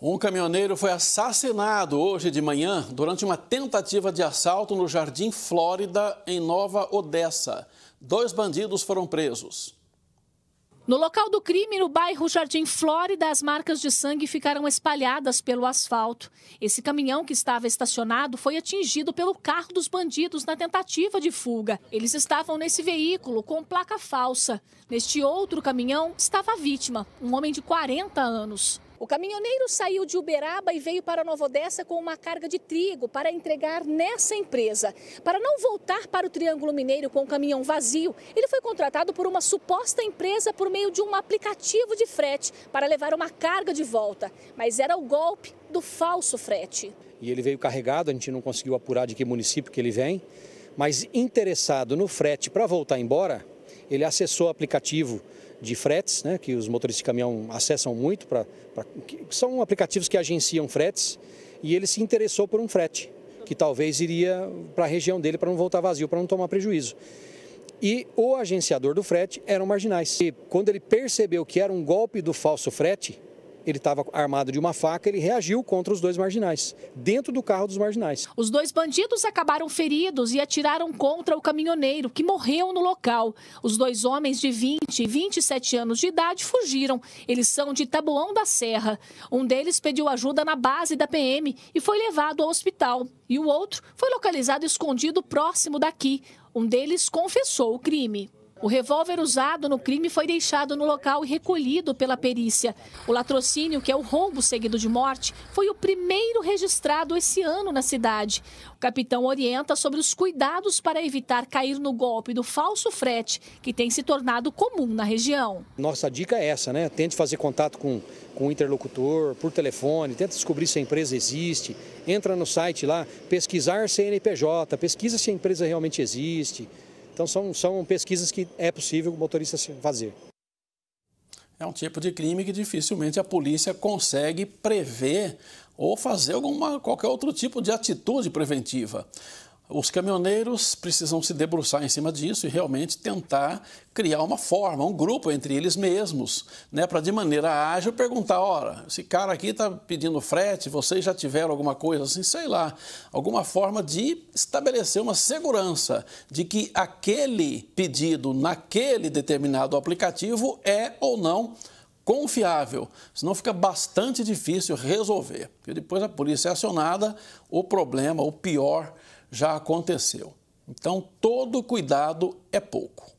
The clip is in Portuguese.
Um caminhoneiro foi assassinado hoje de manhã durante uma tentativa de assalto no Jardim Flórida, em Nova Odessa. Dois bandidos foram presos. No local do crime, no bairro Jardim Flórida, as marcas de sangue ficaram espalhadas pelo asfalto. Esse caminhão que estava estacionado foi atingido pelo carro dos bandidos na tentativa de fuga. Eles estavam nesse veículo com placa falsa. Neste outro caminhão estava a vítima, um homem de 40 anos. O caminhoneiro saiu de Uberaba e veio para Nova Odessa com uma carga de trigo para entregar nessa empresa. Para não voltar para o Triângulo Mineiro com o caminhão vazio, ele foi contratado por uma suposta empresa por meio de um aplicativo de frete para levar uma carga de volta. Mas era o golpe do falso frete. E ele veio carregado, a gente não conseguiu apurar de que município que ele vem, mas interessado no frete para voltar embora, ele acessou o aplicativo de fretes, né, que os motoristas de caminhão acessam muito, pra, pra são aplicativos que agenciam fretes, e ele se interessou por um frete, que talvez iria para a região dele para não voltar vazio, para não tomar prejuízo. E o agenciador do frete eram marginais. E quando ele percebeu que era um golpe do falso frete, ele estava armado de uma faca, ele reagiu contra os dois marginais, dentro do carro dos marginais. Os dois bandidos acabaram feridos e atiraram contra o caminhoneiro, que morreu no local. Os dois homens de 20 e 27 anos de idade fugiram. Eles são de Taboão da Serra. Um deles pediu ajuda na base da PM e foi levado ao hospital. E o outro foi localizado escondido próximo daqui. Um deles confessou o crime. O revólver usado no crime foi deixado no local e recolhido pela perícia. O latrocínio, que é o roubo seguido de morte, foi o primeiro registrado esse ano na cidade. O capitão orienta sobre os cuidados para evitar cair no golpe do falso frete, que tem se tornado comum na região. Nossa dica é essa, né? Tente fazer contato com, com o interlocutor, por telefone, tenta descobrir se a empresa existe, entra no site lá, pesquisar CNPJ, pesquisa se a empresa realmente existe. Então são, são pesquisas que é possível o motorista fazer. É um tipo de crime que dificilmente a polícia consegue prever ou fazer alguma, qualquer outro tipo de atitude preventiva. Os caminhoneiros precisam se debruçar em cima disso e realmente tentar criar uma forma, um grupo entre eles mesmos, né, para de maneira ágil perguntar, ora, esse cara aqui está pedindo frete, vocês já tiveram alguma coisa assim, sei lá, alguma forma de estabelecer uma segurança de que aquele pedido naquele determinado aplicativo é ou não confiável, senão fica bastante difícil resolver, porque depois a polícia é acionada, o problema, o pior já aconteceu. Então, todo cuidado é pouco.